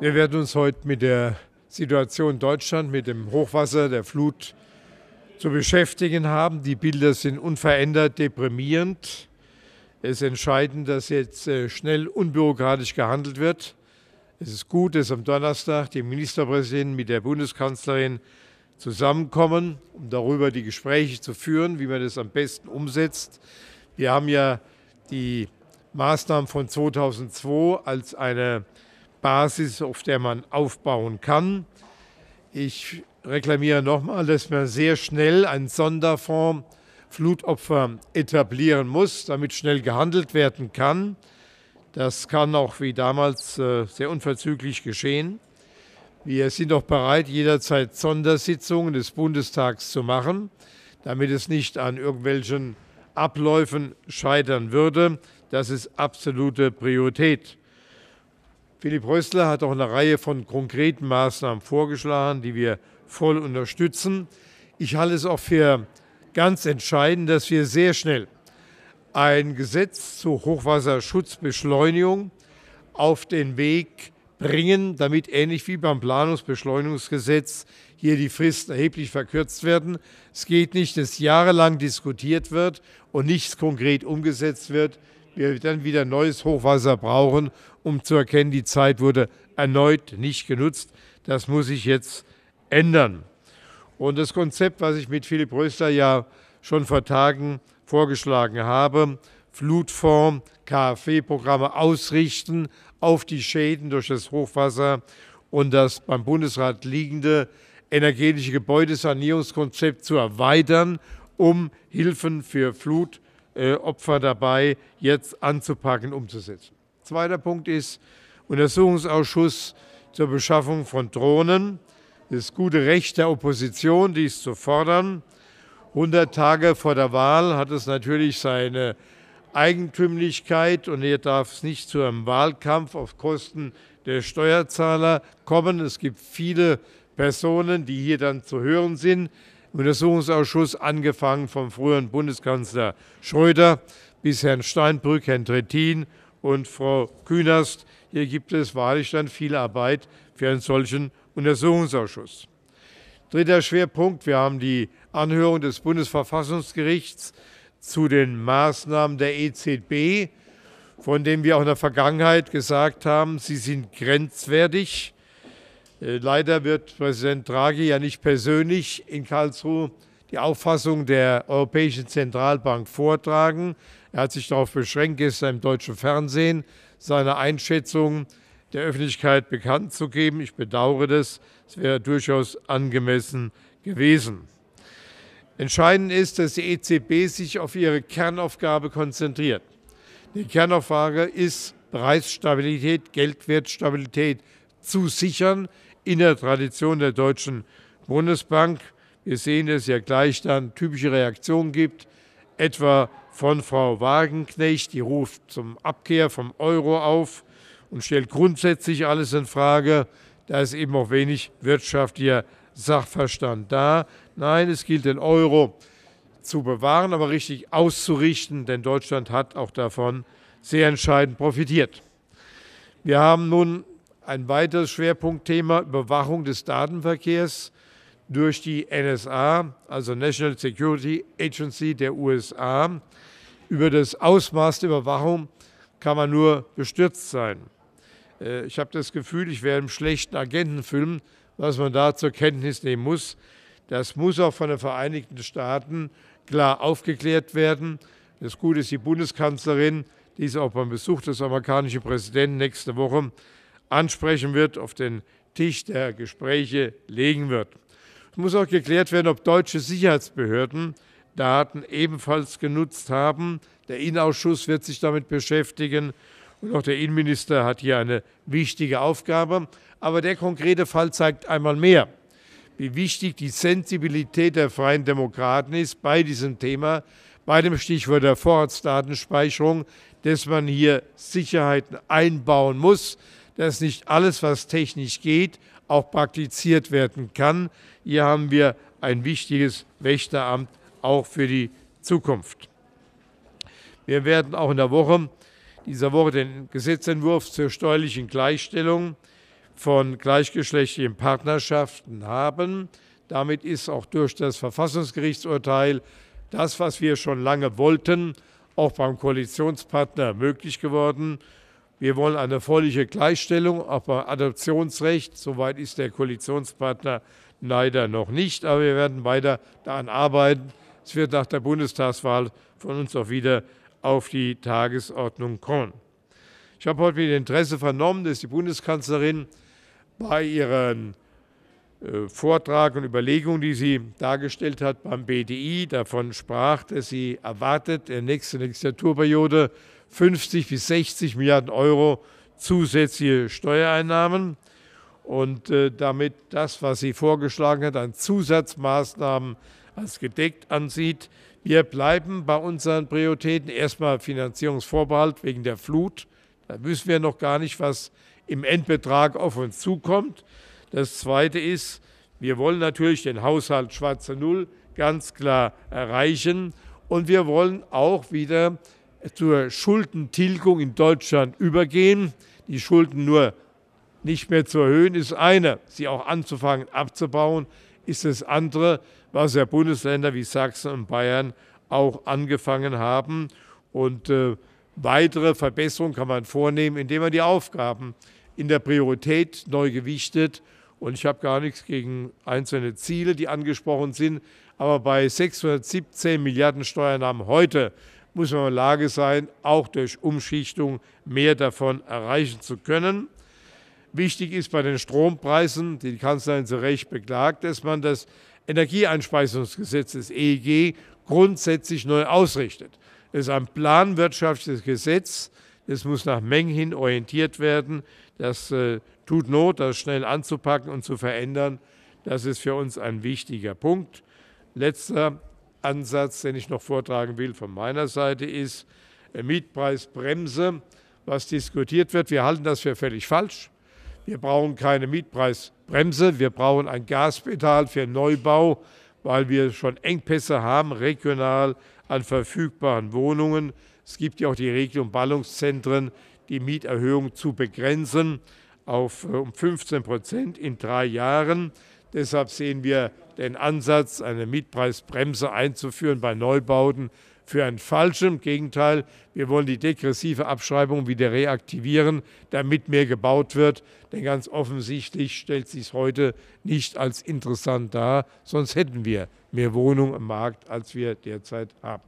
Wir werden uns heute mit der Situation in Deutschland, mit dem Hochwasser, der Flut zu beschäftigen haben. Die Bilder sind unverändert deprimierend. Es ist entscheidend, dass jetzt äh, schnell unbürokratisch gehandelt wird. Es ist gut, dass am Donnerstag die Ministerpräsidenten mit der Bundeskanzlerin zusammenkommen, um darüber die Gespräche zu führen, wie man das am besten umsetzt. Wir haben ja die Maßnahmen von 2002 als eine Basis, auf der man aufbauen kann. Ich reklamiere nochmal, dass man sehr schnell einen Sonderfonds Flutopfer etablieren muss, damit schnell gehandelt werden kann. Das kann auch wie damals äh, sehr unverzüglich geschehen. Wir sind auch bereit, jederzeit Sondersitzungen des Bundestags zu machen, damit es nicht an irgendwelchen Abläufen scheitern würde. Das ist absolute Priorität. Philipp Rössler hat auch eine Reihe von konkreten Maßnahmen vorgeschlagen, die wir voll unterstützen. Ich halte es auch für ganz entscheidend, dass wir sehr schnell ein Gesetz zur Hochwasserschutzbeschleunigung auf den Weg bringen, damit ähnlich wie beim Planungsbeschleunigungsgesetz hier die Fristen erheblich verkürzt werden. Es geht nicht, dass jahrelang diskutiert wird und nichts konkret umgesetzt wird wir dann wieder neues Hochwasser brauchen, um zu erkennen, die Zeit wurde erneut nicht genutzt. Das muss sich jetzt ändern. Und das Konzept, was ich mit Philipp Rösler ja schon vor Tagen vorgeschlagen habe, Flutfonds, KfW-Programme ausrichten auf die Schäden durch das Hochwasser und das beim Bundesrat liegende energetische Gebäudesanierungskonzept zu erweitern, um Hilfen für Flut- zu äh, Opfer dabei, jetzt anzupacken, umzusetzen. Zweiter Punkt ist Untersuchungsausschuss zur Beschaffung von Drohnen. Das gute Recht der Opposition, dies zu fordern. 100 Tage vor der Wahl hat es natürlich seine Eigentümlichkeit und hier darf es nicht zu einem Wahlkampf auf Kosten der Steuerzahler kommen. Es gibt viele Personen, die hier dann zu hören sind, Untersuchungsausschuss, angefangen vom früheren Bundeskanzler Schröder bis Herrn Steinbrück, Herrn Trittin und Frau Künast. Hier gibt es wahrlich dann viel Arbeit für einen solchen Untersuchungsausschuss. Dritter Schwerpunkt, wir haben die Anhörung des Bundesverfassungsgerichts zu den Maßnahmen der EZB, von denen wir auch in der Vergangenheit gesagt haben, sie sind grenzwertig äh, leider wird Präsident Draghi ja nicht persönlich in Karlsruhe die Auffassung der Europäischen Zentralbank vortragen. Er hat sich darauf beschränkt, gestern im deutschen Fernsehen seine Einschätzung der Öffentlichkeit bekannt zu geben. Ich bedauere das. Es wäre durchaus angemessen gewesen. Entscheidend ist, dass die EZB sich auf ihre Kernaufgabe konzentriert. Die Kernaufgabe ist, Preisstabilität, Geldwertstabilität zu sichern, in der Tradition der Deutschen Bundesbank, wir sehen dass es ja gleich dann, typische Reaktionen gibt, etwa von Frau Wagenknecht, die ruft zum Abkehr vom Euro auf und stellt grundsätzlich alles in Frage. Da ist eben auch wenig wirtschaftlicher Sachverstand da. Nein, es gilt den Euro zu bewahren, aber richtig auszurichten, denn Deutschland hat auch davon sehr entscheidend profitiert. Wir haben nun ein weiteres Schwerpunktthema Überwachung des Datenverkehrs durch die NSA, also National Security Agency der USA. Über das Ausmaß der Überwachung kann man nur bestürzt sein. Äh, ich habe das Gefühl, ich wäre im schlechten Agentenfilm, was man da zur Kenntnis nehmen muss. Das muss auch von den Vereinigten Staaten klar aufgeklärt werden. Das Gute ist, die Bundeskanzlerin, die ist auch beim Besuch des amerikanischen Präsidenten nächste Woche ansprechen wird, auf den Tisch der Gespräche legen wird. Es muss auch geklärt werden, ob deutsche Sicherheitsbehörden Daten ebenfalls genutzt haben. Der Innenausschuss wird sich damit beschäftigen und auch der Innenminister hat hier eine wichtige Aufgabe. Aber der konkrete Fall zeigt einmal mehr, wie wichtig die Sensibilität der Freien Demokraten ist bei diesem Thema, bei dem Stichwort der Vorratsdatenspeicherung, dass man hier Sicherheiten einbauen muss dass nicht alles, was technisch geht, auch praktiziert werden kann. Hier haben wir ein wichtiges Wächteramt auch für die Zukunft. Wir werden auch in der Woche dieser Woche den Gesetzentwurf zur steuerlichen Gleichstellung von gleichgeschlechtlichen Partnerschaften haben. Damit ist auch durch das Verfassungsgerichtsurteil das, was wir schon lange wollten, auch beim Koalitionspartner möglich geworden. Wir wollen eine völlige Gleichstellung, auch beim Adoptionsrecht. Soweit ist der Koalitionspartner leider noch nicht, aber wir werden weiter daran arbeiten. Es wird nach der Bundestagswahl von uns auch wieder auf die Tagesordnung kommen. Ich habe heute mit Interesse vernommen, dass die Bundeskanzlerin bei ihren äh, Vortrag und Überlegungen, die sie dargestellt hat beim BDI, davon sprach, dass sie erwartet, in der nächsten Legislaturperiode 50 bis 60 Milliarden Euro zusätzliche Steuereinnahmen. Und äh, damit das, was sie vorgeschlagen hat, an Zusatzmaßnahmen als gedeckt ansieht. Wir bleiben bei unseren Prioritäten. Erstmal Finanzierungsvorbehalt wegen der Flut. Da wissen wir noch gar nicht, was im Endbetrag auf uns zukommt. Das Zweite ist, wir wollen natürlich den Haushalt schwarze Null ganz klar erreichen. Und wir wollen auch wieder zur Schuldentilgung in Deutschland übergehen. Die Schulden nur nicht mehr zu erhöhen ist eine, sie auch anzufangen abzubauen, ist das andere, was ja Bundesländer wie Sachsen und Bayern auch angefangen haben. Und äh, weitere Verbesserungen kann man vornehmen, indem man die Aufgaben in der Priorität neu gewichtet. Und ich habe gar nichts gegen einzelne Ziele, die angesprochen sind. Aber bei 617 Milliarden Steuernahmen heute muss man in der Lage sein, auch durch Umschichtung mehr davon erreichen zu können. Wichtig ist bei den Strompreisen, die die Kanzlerin zu Recht beklagt, dass man das Energieeinspeisungsgesetz, das EEG, grundsätzlich neu ausrichtet. Es ist ein planwirtschaftliches Gesetz, das muss nach Mengen hin orientiert werden. Das äh, tut Not, das schnell anzupacken und zu verändern. Das ist für uns ein wichtiger Punkt. Letzter Ansatz, den ich noch vortragen will von meiner Seite, ist äh, Mietpreisbremse, was diskutiert wird. Wir halten das für völlig falsch. Wir brauchen keine Mietpreisbremse. Wir brauchen ein Gaspedal für Neubau, weil wir schon Engpässe haben regional an verfügbaren Wohnungen. Es gibt ja auch die Regelung Ballungszentren, die Mieterhöhung zu begrenzen auf äh, um 15 Prozent in drei Jahren. Deshalb sehen wir den Ansatz, eine Mietpreisbremse einzuführen bei Neubauten für ein falschen. Gegenteil, wir wollen die degressive Abschreibung wieder reaktivieren, damit mehr gebaut wird. Denn ganz offensichtlich stellt sich es heute nicht als interessant dar, sonst hätten wir mehr Wohnungen im Markt, als wir derzeit haben.